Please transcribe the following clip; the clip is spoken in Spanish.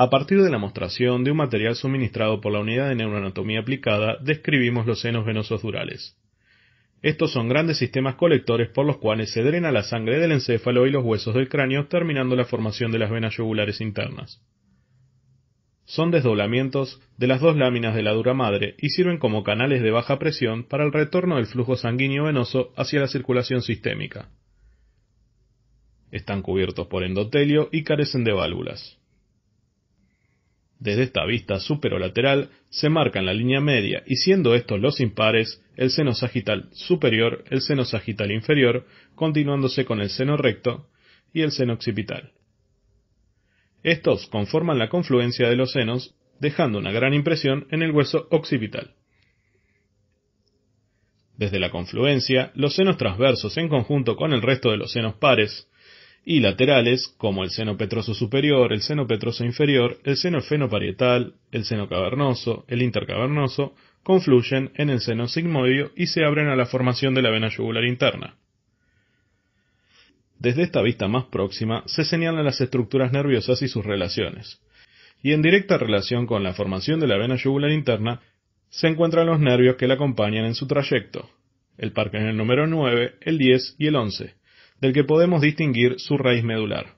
A partir de la mostración de un material suministrado por la unidad de neuroanatomía aplicada, describimos los senos venosos durales. Estos son grandes sistemas colectores por los cuales se drena la sangre del encéfalo y los huesos del cráneo, terminando la formación de las venas yugulares internas. Son desdoblamientos de las dos láminas de la dura madre y sirven como canales de baja presión para el retorno del flujo sanguíneo venoso hacia la circulación sistémica. Están cubiertos por endotelio y carecen de válvulas. Desde esta vista superolateral se marcan la línea media y siendo estos los impares, el seno sagital superior, el seno sagital inferior, continuándose con el seno recto y el seno occipital. Estos conforman la confluencia de los senos, dejando una gran impresión en el hueso occipital. Desde la confluencia, los senos transversos en conjunto con el resto de los senos pares, y laterales, como el seno petroso superior, el seno petroso inferior, el seno fenoparietal, el seno cavernoso, el intercavernoso, confluyen en el seno sigmoidio y se abren a la formación de la vena yugular interna. Desde esta vista más próxima se señalan las estructuras nerviosas y sus relaciones. Y en directa relación con la formación de la vena yugular interna se encuentran los nervios que la acompañan en su trayecto, el parque en el número 9, el 10 y el 11, del que podemos distinguir su raíz medular.